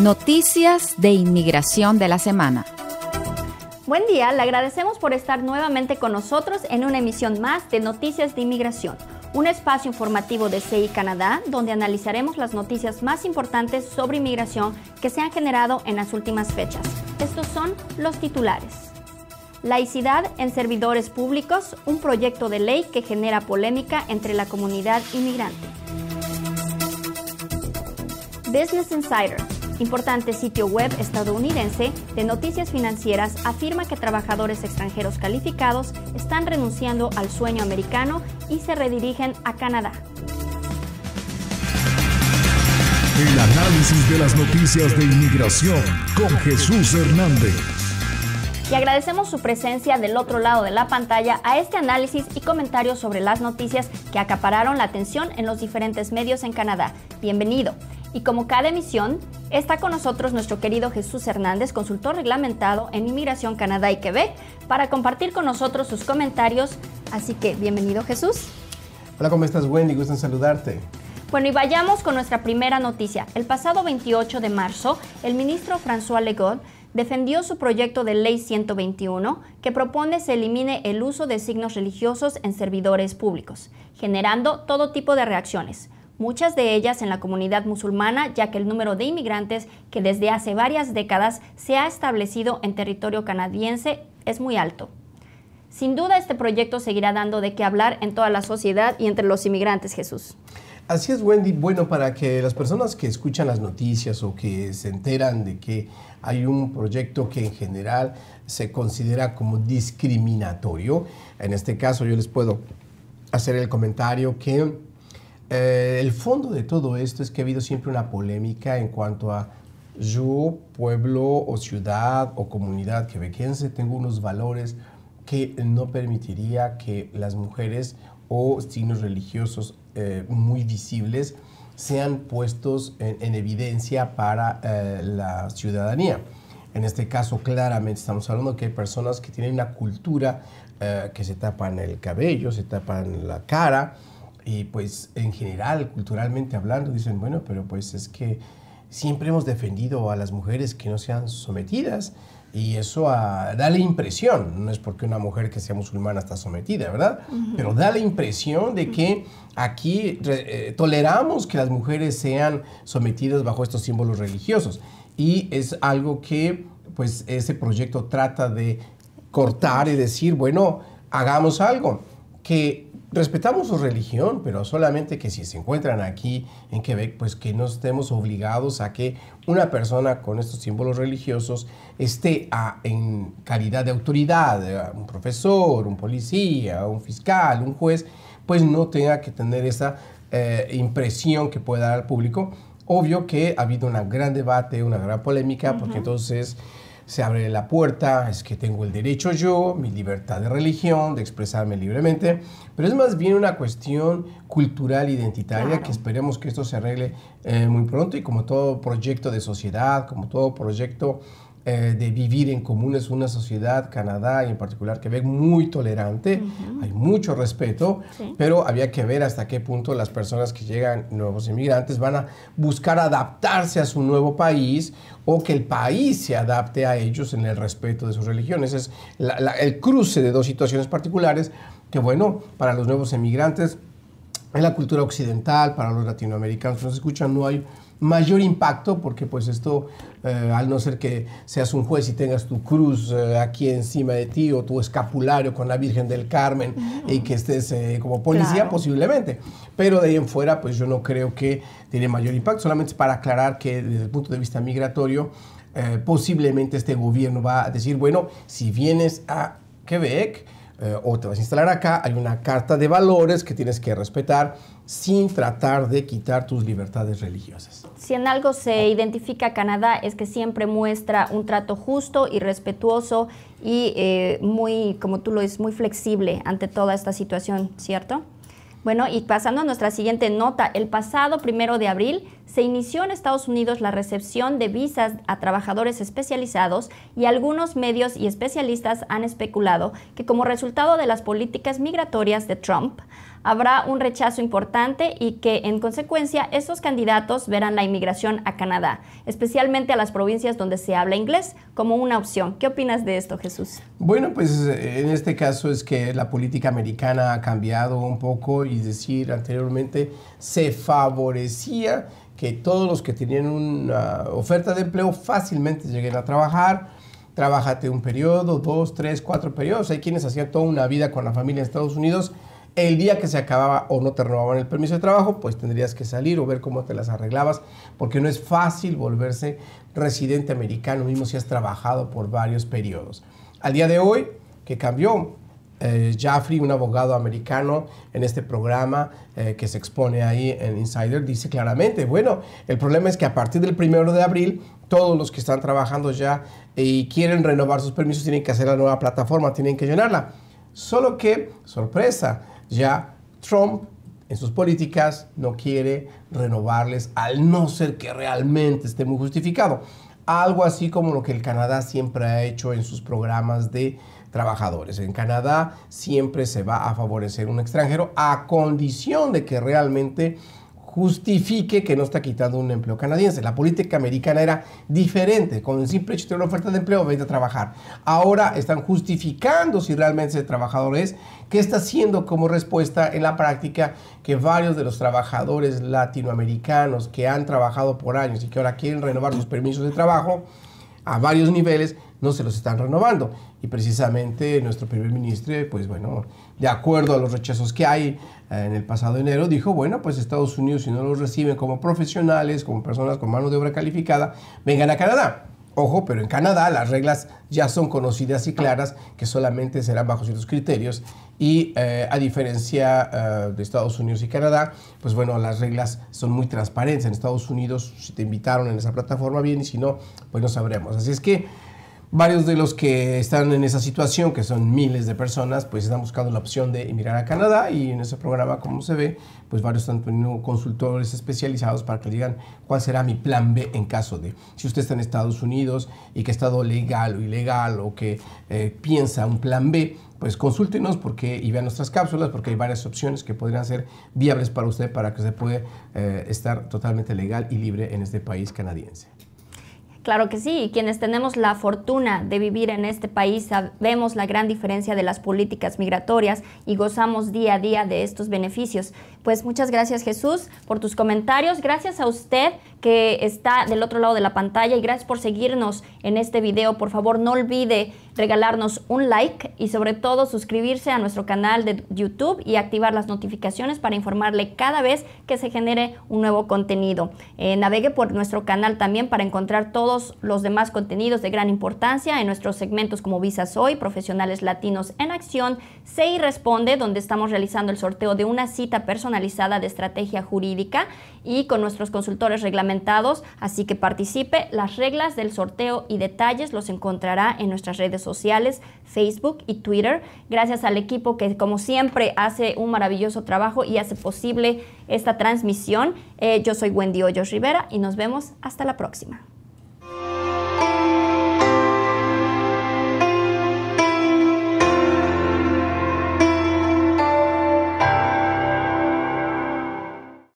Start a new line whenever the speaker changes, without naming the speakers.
Noticias de Inmigración de la Semana. Buen día, le agradecemos por estar nuevamente con nosotros en una emisión más de Noticias de Inmigración, un espacio informativo de CI Canadá donde analizaremos las noticias más importantes sobre inmigración que se han generado en las últimas fechas. Estos son los titulares. Laicidad en servidores públicos, un proyecto de ley que genera polémica entre la comunidad inmigrante. Business Insider, Importante sitio web estadounidense de noticias financieras afirma que trabajadores extranjeros calificados están renunciando al sueño americano y se redirigen a Canadá.
El análisis de las noticias de inmigración con Jesús Hernández.
Y agradecemos su presencia del otro lado de la pantalla a este análisis y comentarios sobre las noticias que acapararon la atención en los diferentes medios en Canadá. Bienvenido. Y como cada emisión, está con nosotros nuestro querido Jesús Hernández, consultor reglamentado en Inmigración Canadá y Quebec, para compartir con nosotros sus comentarios. Así que bienvenido Jesús.
Hola, ¿cómo estás Wendy? Gusto en saludarte.
Bueno, y vayamos con nuestra primera noticia. El pasado 28 de marzo, el ministro François Legault defendió su proyecto de ley 121 que propone se elimine el uso de signos religiosos en servidores públicos, generando todo tipo de reacciones muchas de ellas en la comunidad musulmana, ya que el número de inmigrantes que desde hace varias décadas se ha establecido en territorio canadiense es muy alto. Sin duda este proyecto seguirá dando de qué hablar en toda la sociedad y entre los inmigrantes, Jesús.
Así es, Wendy. Bueno, para que las personas que escuchan las noticias o que se enteran de que hay un proyecto que en general se considera como discriminatorio, en este caso yo les puedo hacer el comentario que eh, el fondo de todo esto es que ha habido siempre una polémica en cuanto a yo, pueblo o ciudad o comunidad quebequense, tengo unos valores que no permitiría que las mujeres o signos religiosos eh, muy visibles sean puestos en, evidencia para eh, la ciudadanía. En este caso, claramente estamos hablando que hay personas que tienen una cultura que se tapan el cabello, se tapan la cara, y pues en general, culturalmente hablando, dicen, bueno, pero pues es que siempre hemos defendido a las mujeres que no sean sometidas y eso ah, da la impresión, no es porque una mujer que sea musulmana está sometida, ¿verdad? Pero da la impresión de que aquí eh, toleramos que las mujeres sean sometidas bajo estos símbolos religiosos y es algo que pues ese proyecto trata de cortar y decir, bueno, hagamos algo que respetamos su religión, pero solamente que si se encuentran aquí en Quebec, pues que no estemos obligados a que una persona con estos símbolos religiosos esté ah, en calidad de autoridad, ah, un profesor, un policía, un fiscal, un juez, pues no tenga que tener esa eh, impresión que puede dar al público. Obvio que ha habido un gran debate, una gran polémica, porque entonces se abre la puerta, es que tengo el derecho yo, mi libertad de religión, de expresarme libremente, pero es más bien una cuestión cultural identitaria que esperemos que esto se arregle eh, muy pronto y como todo proyecto de sociedad, como todo proyecto eh, de vivir en común es una sociedad, Canadá y en particular que ve muy tolerante, hay mucho respeto, pero había que ver hasta qué punto las personas que llegan, nuevos inmigrantes, van a buscar adaptarse a su nuevo país o que el país se adapte a ellos en el respeto de sus religiones. Es el cruce de dos situaciones particulares que, bueno, para los nuevos inmigrantes en la cultura occidental, para los latinoamericanos que nos escuchan, no hay mayor impacto porque pues esto, eh, al no ser que seas un juez y tengas tu cruz eh, aquí encima de ti o tu escapulario con la Virgen del Carmen y que estés eh, como policía posiblemente, pero de ahí en fuera pues yo no creo que tiene mayor impacto, solamente para aclarar que desde el punto de vista migratorio posiblemente este gobierno va a decir, bueno, si vienes a Quebec, eh, o te vas a instalar acá, hay una carta de valores que tienes que respetar sin tratar de quitar tus libertades religiosas.
Si en algo se identifica Canadá es que siempre muestra un trato justo y respetuoso y eh, muy, como tú lo dices, muy flexible ante toda esta situación, ¿cierto? Bueno, y pasando a nuestra siguiente nota, el pasado primero de abril se inició en Estados Unidos la recepción de visas a trabajadores especializados y algunos medios y especialistas han especulado que como resultado de las políticas migratorias de Trump, habrá un rechazo importante y que, en consecuencia, esos candidatos verán la inmigración a Canadá, especialmente a las provincias donde se habla inglés, como una opción. ¿Qué opinas de esto, Jesús?
Bueno, pues en este caso es que la política americana ha cambiado un poco y decir anteriormente se favorecía que todos los que tenían una oferta de empleo fácilmente lleguen a trabajar trabájate un periodo, dos, tres, cuatro periodos. Hay quienes hacían toda una vida con la familia en Estados Unidos el día que se acababa o no te renovaban el permiso de trabajo, pues tendrías que salir o ver cómo te las arreglabas, porque no es fácil volverse residente americano, mismo si has trabajado por varios periodos. Al día de hoy, que cambió, eh, Jaffrey, un abogado americano en este programa eh, que se expone ahí en Insider, dice claramente, bueno, el problema es que a partir del primero de abril, todos los que están trabajando ya y quieren renovar sus permisos tienen que hacer la nueva plataforma, tienen que llenarla. Solo que, sorpresa, ya Trump en sus políticas no quiere renovarles al no ser que realmente esté muy justificado. Algo así como lo que el Canadá siempre ha hecho en sus programas de trabajadores. En Canadá siempre se va a favorecer un extranjero a condición de que realmente justifique que no está quitando un empleo canadiense. La política americana era diferente. Con el simple hecho de una oferta de empleo, vete a trabajar. Ahora están justificando si realmente ese trabajador es. ¿Qué está haciendo como respuesta en la práctica que varios de los trabajadores latinoamericanos que han trabajado por años y que ahora quieren renovar sus permisos de trabajo a varios niveles no se los están renovando. Y precisamente nuestro primer ministro, pues bueno, de acuerdo a los rechazos que hay eh, en el pasado enero, dijo, bueno, pues Estados Unidos si no los reciben como profesionales, como personas con mano de obra calificada, vengan a Canadá. Ojo, pero en Canadá las reglas ya son conocidas y claras, que solamente serán bajo ciertos criterios. Y eh, a diferencia eh, de Estados Unidos y Canadá, pues bueno, las reglas son muy transparentes. En Estados Unidos, si te invitaron en esa plataforma, bien, y si no, pues no sabremos. Así es que Varios de los que están en esa situación, que son miles de personas, pues están buscando la opción de emigrar a Canadá y en ese programa, como se ve, pues varios están teniendo consultores especializados para que le digan cuál será mi plan B en caso de, si usted está en Estados Unidos y que ha estado legal o ilegal o que eh, piensa un plan B, pues consúltenos porque, y vean nuestras cápsulas porque hay varias opciones que podrían ser viables para usted para que usted pueda eh, estar totalmente legal y libre en este país canadiense.
Claro que sí, quienes tenemos la fortuna de vivir en este país sabemos la gran diferencia de las políticas migratorias y gozamos día a día de estos beneficios. Pues muchas gracias Jesús por tus comentarios, gracias a usted que está del otro lado de la pantalla y gracias por seguirnos en este video. Por favor, no olvide regalarnos un like y sobre todo suscribirse a nuestro canal de YouTube y activar las notificaciones para informarle cada vez que se genere un nuevo contenido. Eh, navegue por nuestro canal también para encontrar todos los demás contenidos de gran importancia en nuestros segmentos como Visas Hoy, Profesionales Latinos en Acción, CI Responde, donde estamos realizando el sorteo de una cita personalizada de estrategia jurídica y con nuestros consultores reglamentarios así que participe. Las reglas del sorteo y detalles los encontrará en nuestras redes sociales, Facebook y Twitter. Gracias al equipo que como siempre hace un maravilloso trabajo y hace posible esta transmisión. Eh, yo soy Wendy Hoyos Rivera y nos vemos hasta la próxima.